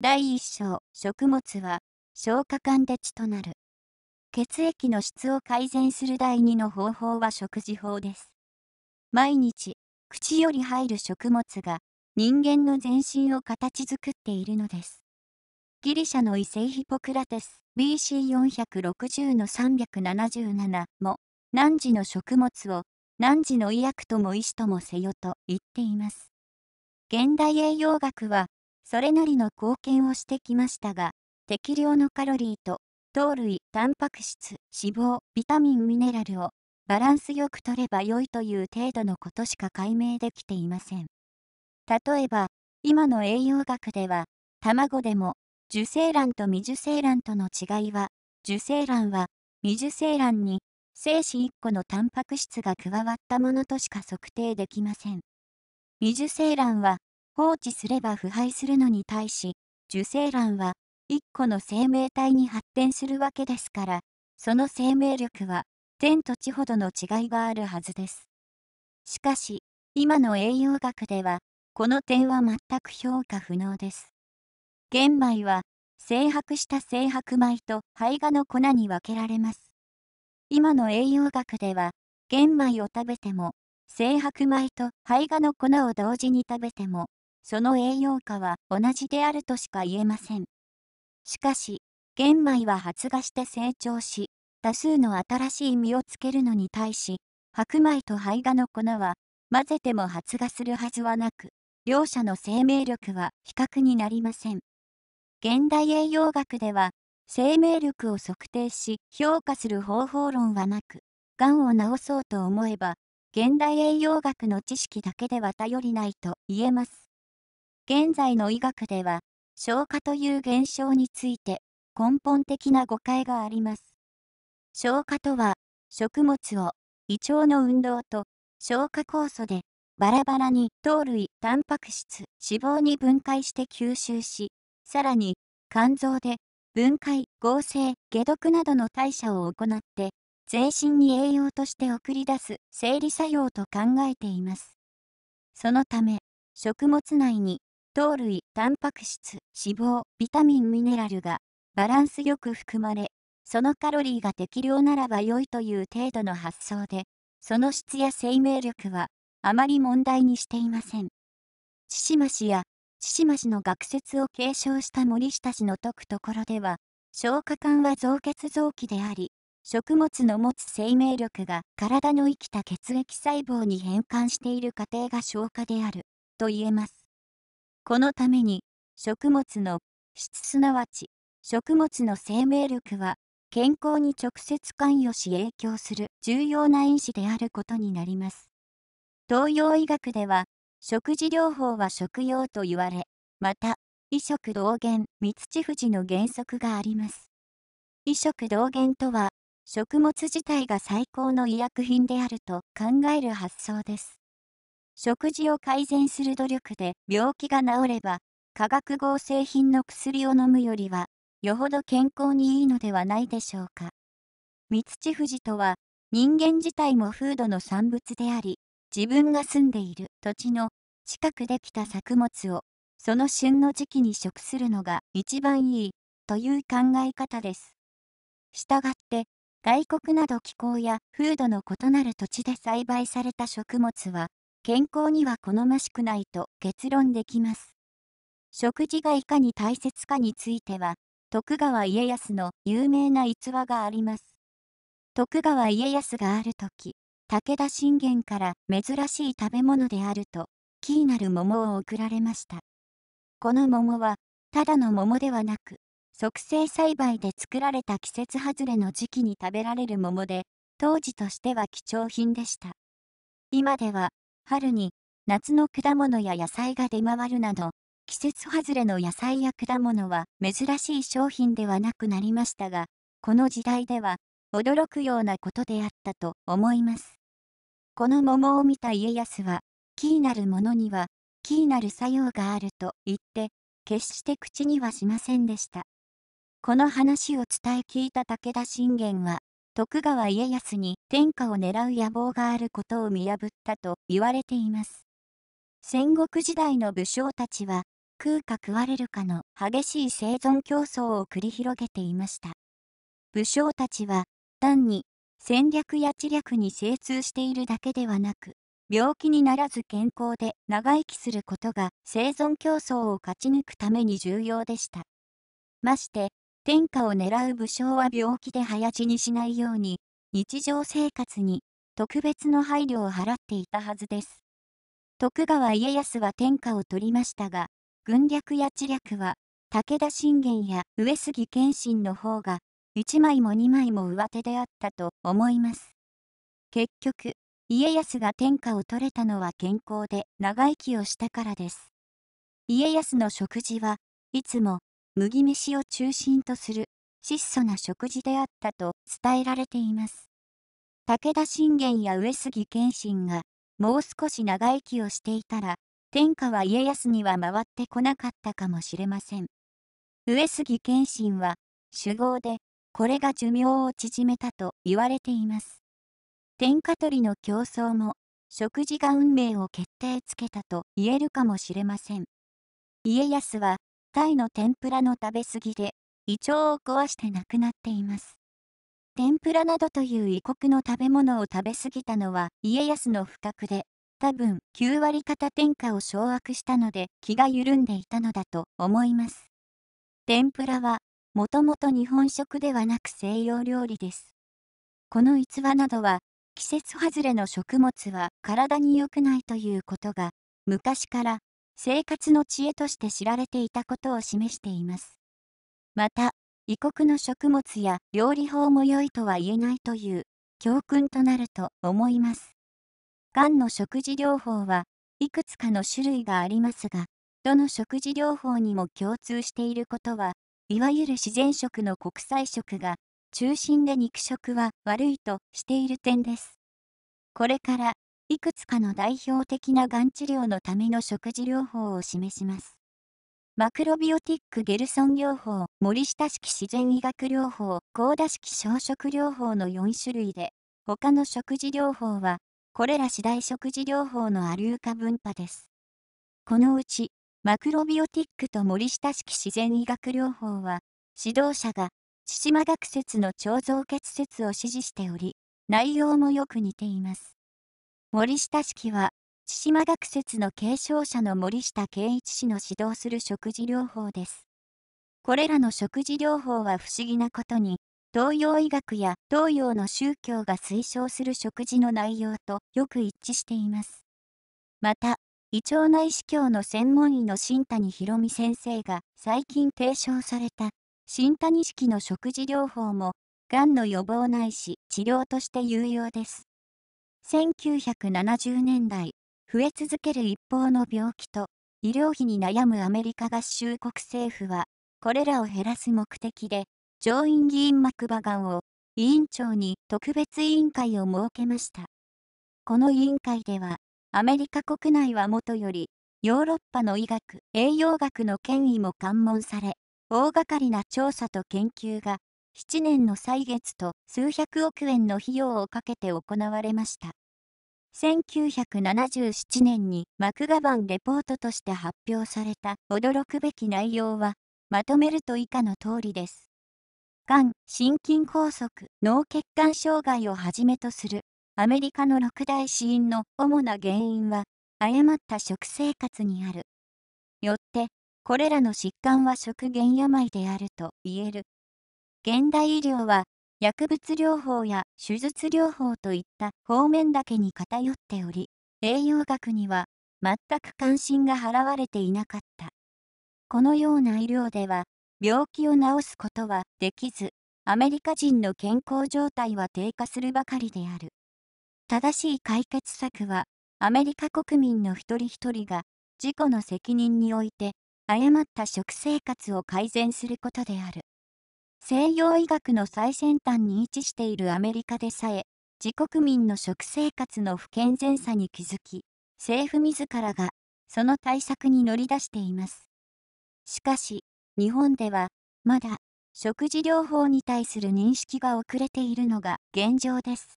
第一章、食物は消化管で血となる。血液の質を改善する第二の方法は食事法です。毎日、口より入る食物が人間の全身を形作っているのです。ギリシャの異性ヒポクラテス BC460 の377も汝の食物を汝の医薬とも医師ともせよと言っています。現代栄養学はそれなりの貢献をしてきましたが、適量のカロリーと、糖類、タンパク質、脂肪、ビタミン、ミネラルを、バランスよく取れば良いという程度のことしか解明できていません。例えば、今の栄養学では、卵でも、受精卵と未受精卵との違いは、受精卵は、未受精卵に、精子1個のタンパク質が加わったものとしか測定できません。未受精卵は放置すれば腐敗するのに対し、受精卵は1個の生命体に発展するわけですから、その生命力は天と地ほどの違いがあるはずです。しかし、今の栄養学では、この点は全く評価不能です。玄米は、精白した精白米と胚芽の粉に分けられます。今の栄養学では、玄米を食べても、精白米と胚芽の粉を同時に食べても、その栄養価は同じであるとしか言えません。しかし、玄米は発芽して成長し、多数の新しい実をつけるのに対し、白米と胚芽の粉は、混ぜても発芽するはずはなく、両者の生命力は比較になりません。現代栄養学では、生命力を測定し評価する方法論はなく、がんを治そうと思えば、現代栄養学の知識だけでは頼りないと言えます。現在の医学では、消化という現象について根本的な誤解があります。消化とは、食物を胃腸の運動と消化酵素でバラバラに糖類、タンパク質、脂肪に分解して吸収し、さらに肝臓で分解、合成、解毒などの代謝を行って、全身に栄養として送り出す生理作用と考えています。そのため、食物内に糖類、タンパク質、脂肪、ビタミン、ミネラルがバランスよく含まれ、そのカロリーが適量ならば良いという程度の発想で、その質や生命力はあまり問題にしていません。千島氏や千島氏の学説を継承した森下氏の説くところでは、消化管は造血臓器であり、食物の持つ生命力が体の生きた血液細胞に変換している過程が消化である、と言えます。このために、食物の質すなわち、食物の生命力は、健康に直接関与し影響する重要な因子であることになります。東洋医学では、食事療法は食用と言われ、また、医食同源、三土富士の原則があります。医食同源とは、食物自体が最高の医薬品であると考える発想です。食事を改善する努力で病気が治れば、化学合成品の薬を飲むよりは、よほど健康にいいのではないでしょうか。三土富士とは、人間自体も風土の産物であり、自分が住んでいる土地の近くできた作物を、その旬の時期に食するのが一番いい、という考え方です。したがって、外国など気候や風土の異なる土地で栽培された食物は、健康には好ましくないと結論できます。食事がいかに大切かについては、徳川家康の有名な逸話があります。徳川家康がある時、武田信玄から珍しい食べ物であると、キーなる桃を贈られました。この桃は、ただの桃ではなく、促成栽培で作られた季節外れの時期に食べられる桃で、当時としては貴重品でした。今では、春に夏の果物や野菜が出回るなど、季節外れの野菜や果物は珍しい商品ではなくなりましたが、この時代では驚くようなことであったと思います。この桃を見た家康は、気になるものには気になる作用があると言って、決して口にはしませんでした。この話を伝え聞いた武田信玄は、徳川家康に天下を狙う野望があることを見破ったと言われています。戦国時代の武将たちは、食うか食われるかの激しい生存競争を繰り広げていました。武将たちは、単に戦略や知略に精通しているだけではなく、病気にならず健康で長生きすることが生存競争を勝ち抜くために重要でした。まして、天下を狙う武将は病気で早死にしないように、日常生活に特別の配慮を払っていたはずです。徳川家康は天下を取りましたが、軍略や知略は、武田信玄や上杉謙信の方が、1枚も2枚も上手であったと思います。結局、家康が天下を取れたのは健康で長生きをしたからです。家康の食事はいつも麦飯を中心とする質素な食事であったと伝えられています。武田信玄や上杉謙信がもう少し長生きをしていたら天下は家康には回ってこなかったかもしれません。上杉謙信は酒豪でこれが寿命を縮めたと言われています。天下取りの競争も食事が運命を決定つけたと言えるかもしれません。家康はイの天ぷらの食べ過ぎで胃腸を壊して亡くなっています。天ぷらなどという異国の食べ物を食べ過ぎたのは家康の不覚で、多分9割方天下を掌握したので気が緩んでいたのだと思います。天ぷらはもともと日本食ではなく西洋料理です。この逸話などは季節外れの食物は体に良くないということが昔から生活の知恵として知られていたことを示しています。また、異国の食物や料理法も良いとは言えないという教訓となると思います。がんの食事療法はいくつかの種類がありますが、どの食事療法にも共通していることは、いわゆる自然食の国際食が中心で肉食は悪いとしている点です。これからいくつかの代表的ながん治療のための食事療法を示します。マクロビオティックゲルソン療法、森下式自然医学療法、高田式消食療法の4種類で、他の食事療法は、これら次第食事療法のアリュー化分派です。このうち、マクロビオティックと森下式自然医学療法は、指導者が、千島学説の超増結説を支持しており、内容もよく似ています。森下式は、千島学説の継承者の森下圭一氏の指導する食事療法です。これらの食事療法は不思議なことに、東洋医学や東洋の宗教が推奨する食事の内容とよく一致しています。また、胃腸内視鏡の専門医の新谷博美先生が最近提唱された新谷式の食事療法も、がんの予防ないし治療として有用です。1970年代、増え続ける一方の病気と、医療費に悩むアメリカ合衆国政府は、これらを減らす目的で、上院議員マクバガンを委員長に特別委員会を設けました。この委員会では、アメリカ国内はもとより、ヨーロッパの医学・栄養学の権威も関門され、大掛かりな調査と研究が、7年の歳月と数百億円の費用をかけて行われました。1977年にマクガバンレポートとして発表された驚くべき内容は、まとめると以下の通りです。がん、心筋梗塞、脳血管障害をはじめとするアメリカの6大死因の主な原因は、誤った食生活にある。よって、これらの疾患は食原病であると言える。現代医療は薬物療法や手術療法といった方面だけに偏っており、栄養学には全く関心が払われていなかった。このような医療では、病気を治すことはできず、アメリカ人の健康状態は低下するばかりである。正しい解決策は、アメリカ国民の一人一人が、自己の責任において、誤った食生活を改善することである。西洋医学の最先端に位置しているアメリカでさえ、自国民の食生活の不健全さに気づき、政府自らがその対策に乗り出しています。しかし、日本では、まだ食事療法に対する認識が遅れているのが現状です。